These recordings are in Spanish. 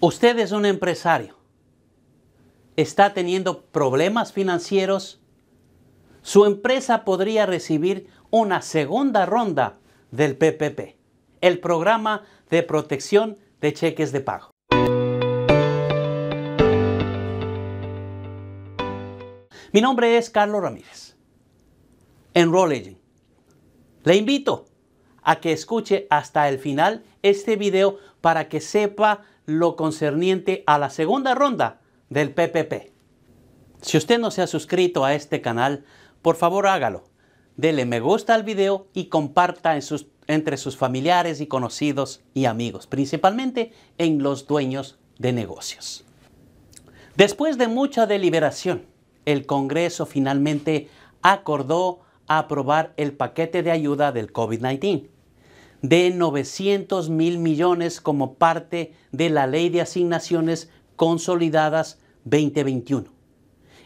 Usted es un empresario. Está teniendo problemas financieros. Su empresa podría recibir una segunda ronda del PPP, el programa de protección de cheques de pago. Mi nombre es Carlos Ramírez. enrolling Le invito a que escuche hasta el final este video para que sepa lo concerniente a la segunda ronda del PPP. Si usted no se ha suscrito a este canal, por favor hágalo. Dele me gusta al video y comparta entre sus familiares y conocidos y amigos, principalmente en los dueños de negocios. Después de mucha deliberación, el Congreso finalmente acordó aprobar el paquete de ayuda del COVID-19 de 900 mil millones como parte de la Ley de Asignaciones Consolidadas 2021.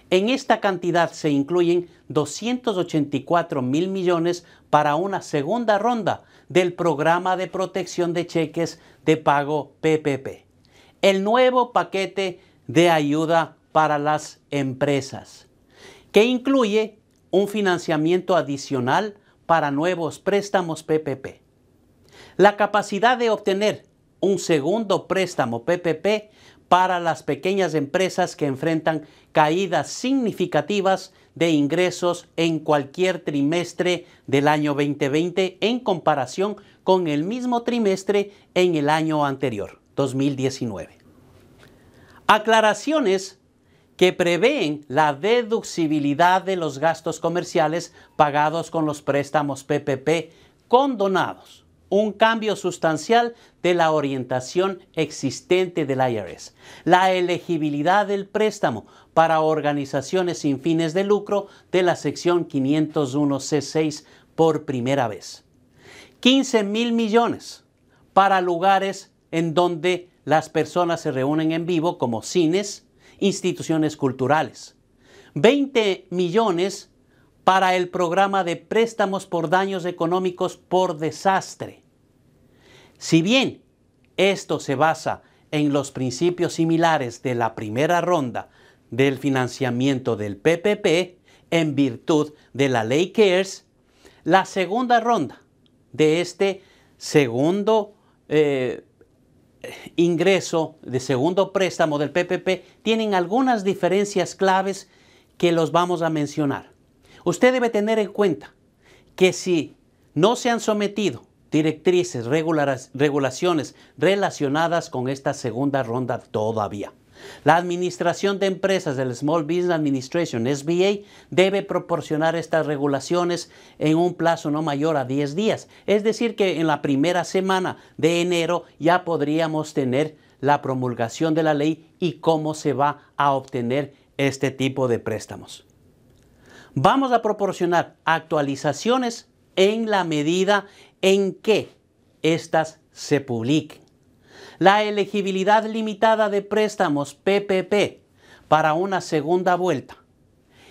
En esta cantidad se incluyen 284 mil millones para una segunda ronda del programa de protección de cheques de pago PPP, el nuevo paquete de ayuda para las empresas, que incluye un financiamiento adicional para nuevos préstamos PPP la capacidad de obtener un segundo préstamo PPP para las pequeñas empresas que enfrentan caídas significativas de ingresos en cualquier trimestre del año 2020 en comparación con el mismo trimestre en el año anterior, 2019. Aclaraciones que prevén la deducibilidad de los gastos comerciales pagados con los préstamos PPP condonados un cambio sustancial de la orientación existente del IRS. La elegibilidad del préstamo para organizaciones sin fines de lucro de la sección 501C6 por primera vez. 15 mil millones para lugares en donde las personas se reúnen en vivo como cines, instituciones culturales. 20 millones para el programa de préstamos por daños económicos por desastre. Si bien esto se basa en los principios similares de la primera ronda del financiamiento del PPP en virtud de la ley CARES, la segunda ronda de este segundo eh, ingreso, de segundo préstamo del PPP, tienen algunas diferencias claves que los vamos a mencionar. Usted debe tener en cuenta que si no se han sometido directrices, regulaciones relacionadas con esta segunda ronda todavía. La Administración de Empresas del Small Business Administration, SBA, debe proporcionar estas regulaciones en un plazo no mayor a 10 días. Es decir, que en la primera semana de enero ya podríamos tener la promulgación de la ley y cómo se va a obtener este tipo de préstamos. Vamos a proporcionar actualizaciones en la medida en que éstas se publiquen. La elegibilidad limitada de préstamos PPP para una segunda vuelta.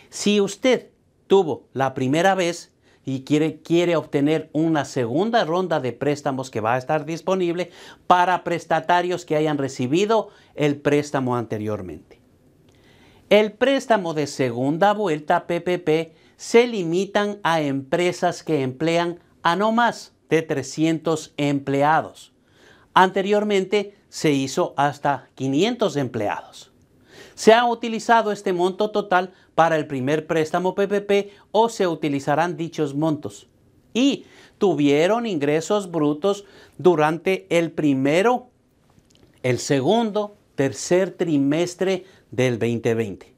Si usted tuvo la primera vez y quiere, quiere, obtener una segunda ronda de préstamos que va a estar disponible para prestatarios que hayan recibido el préstamo anteriormente. El préstamo de segunda vuelta PPP se limitan a empresas que emplean a no más de 300 empleados. Anteriormente se hizo hasta 500 empleados. Se ha utilizado este monto total para el primer préstamo PPP o se utilizarán dichos montos. Y tuvieron ingresos brutos durante el primero, el segundo, tercer trimestre del 2020,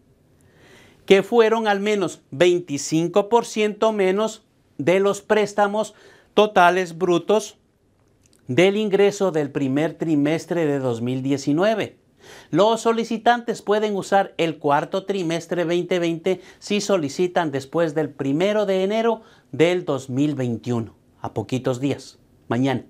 que fueron al menos 25% menos de los préstamos totales brutos del ingreso del primer trimestre de 2019. Los solicitantes pueden usar el cuarto trimestre 2020 si solicitan después del primero de enero del 2021, a poquitos días, mañana.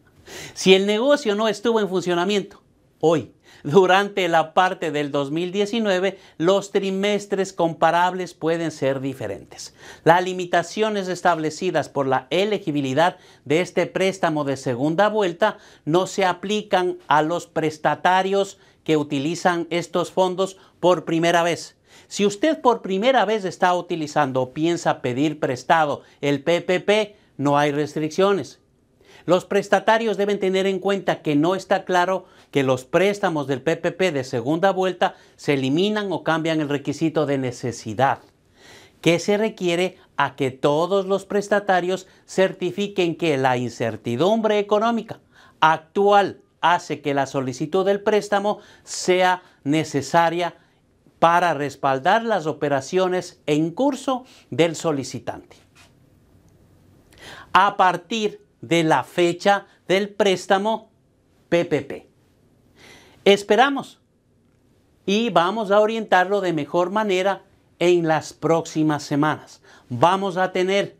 Si el negocio no estuvo en funcionamiento hoy. Durante la parte del 2019, los trimestres comparables pueden ser diferentes. Las limitaciones establecidas por la elegibilidad de este préstamo de segunda vuelta no se aplican a los prestatarios que utilizan estos fondos por primera vez. Si usted por primera vez está utilizando o piensa pedir prestado el PPP, no hay restricciones. Los prestatarios deben tener en cuenta que no está claro que los préstamos del PPP de segunda vuelta se eliminan o cambian el requisito de necesidad, que se requiere a que todos los prestatarios certifiquen que la incertidumbre económica actual hace que la solicitud del préstamo sea necesaria para respaldar las operaciones en curso del solicitante. A partir de la fecha del préstamo PPP. Esperamos y vamos a orientarlo de mejor manera en las próximas semanas. Vamos a tener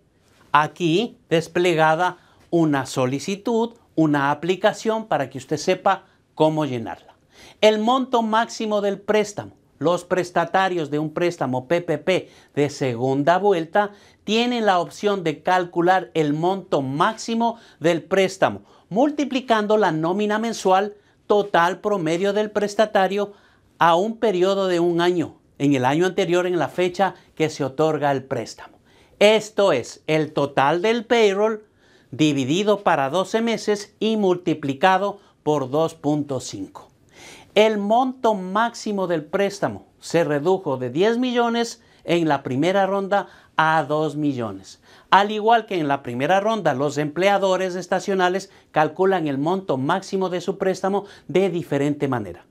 aquí desplegada una solicitud, una aplicación para que usted sepa cómo llenarla. El monto máximo del préstamo los prestatarios de un préstamo PPP de segunda vuelta tienen la opción de calcular el monto máximo del préstamo, multiplicando la nómina mensual total promedio del prestatario a un periodo de un año, en el año anterior en la fecha que se otorga el préstamo. Esto es el total del payroll dividido para 12 meses y multiplicado por 2.5. El monto máximo del préstamo se redujo de 10 millones en la primera ronda a 2 millones. Al igual que en la primera ronda, los empleadores estacionales calculan el monto máximo de su préstamo de diferente manera.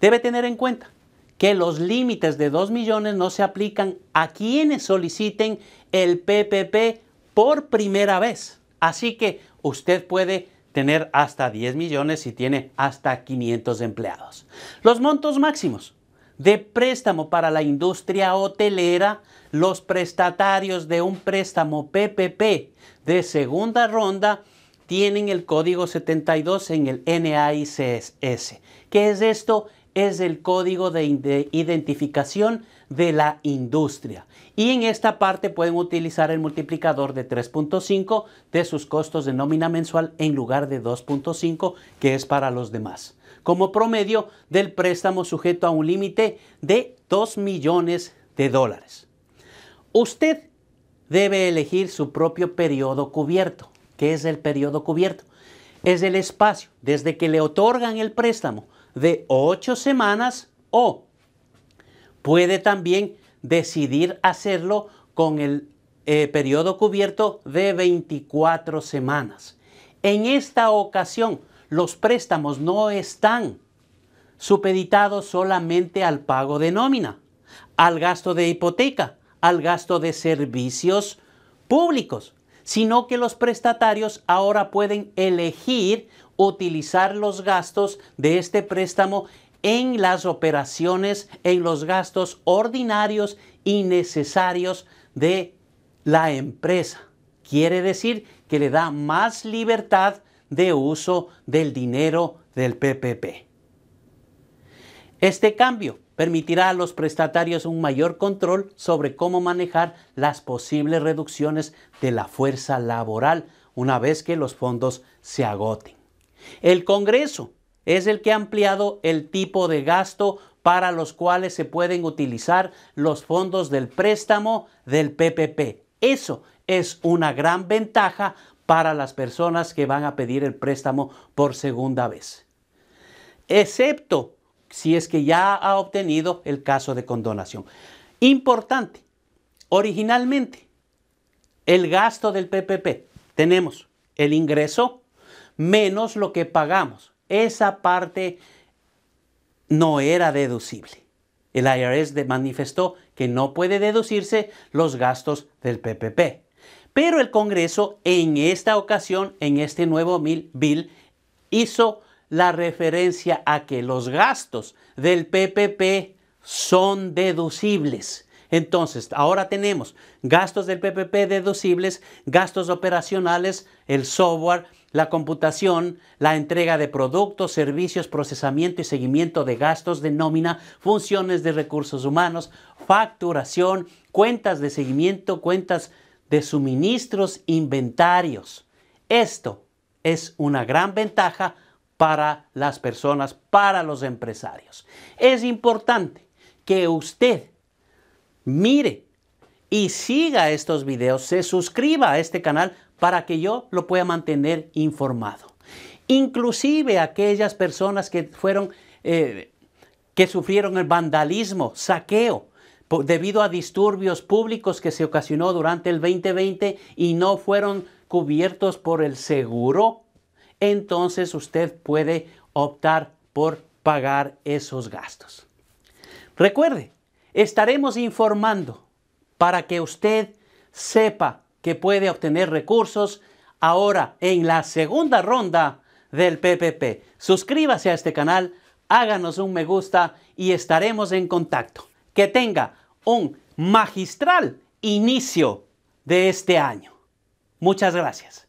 Debe tener en cuenta que los límites de 2 millones no se aplican a quienes soliciten el PPP por primera vez. Así que usted puede tener hasta 10 millones y tiene hasta 500 empleados. Los montos máximos de préstamo para la industria hotelera, los prestatarios de un préstamo PPP de segunda ronda tienen el código 72 en el NAICS. ¿Qué es esto? Es el código de identificación de la industria. Y en esta parte pueden utilizar el multiplicador de 3.5 de sus costos de nómina mensual en lugar de 2.5 que es para los demás. Como promedio del préstamo sujeto a un límite de 2 millones de dólares. Usted debe elegir su propio periodo cubierto. que es el periodo cubierto? Es el espacio desde que le otorgan el préstamo de 8 semanas o Puede también decidir hacerlo con el eh, periodo cubierto de 24 semanas. En esta ocasión, los préstamos no están supeditados solamente al pago de nómina, al gasto de hipoteca, al gasto de servicios públicos, sino que los prestatarios ahora pueden elegir utilizar los gastos de este préstamo en las operaciones, en los gastos ordinarios y necesarios de la empresa. Quiere decir que le da más libertad de uso del dinero del PPP. Este cambio permitirá a los prestatarios un mayor control sobre cómo manejar las posibles reducciones de la fuerza laboral una vez que los fondos se agoten. El Congreso es el que ha ampliado el tipo de gasto para los cuales se pueden utilizar los fondos del préstamo del PPP. Eso es una gran ventaja para las personas que van a pedir el préstamo por segunda vez. Excepto si es que ya ha obtenido el caso de condonación. Importante, originalmente, el gasto del PPP, tenemos el ingreso menos lo que pagamos. Esa parte no era deducible. El IRS manifestó que no puede deducirse los gastos del PPP. Pero el Congreso en esta ocasión, en este nuevo bill, hizo la referencia a que los gastos del PPP son deducibles. Entonces, ahora tenemos gastos del PPP deducibles, gastos operacionales, el software, la computación, la entrega de productos, servicios, procesamiento y seguimiento de gastos de nómina, funciones de recursos humanos, facturación, cuentas de seguimiento, cuentas de suministros, inventarios. Esto es una gran ventaja para las personas, para los empresarios. Es importante que usted mire y siga estos videos, se suscriba a este canal para que yo lo pueda mantener informado. Inclusive aquellas personas que fueron, eh, que sufrieron el vandalismo, saqueo, debido a disturbios públicos que se ocasionó durante el 2020 y no fueron cubiertos por el seguro, entonces usted puede optar por pagar esos gastos. Recuerde, estaremos informando para que usted sepa puede obtener recursos ahora en la segunda ronda del PPP. Suscríbase a este canal, háganos un me gusta y estaremos en contacto. Que tenga un magistral inicio de este año. Muchas gracias.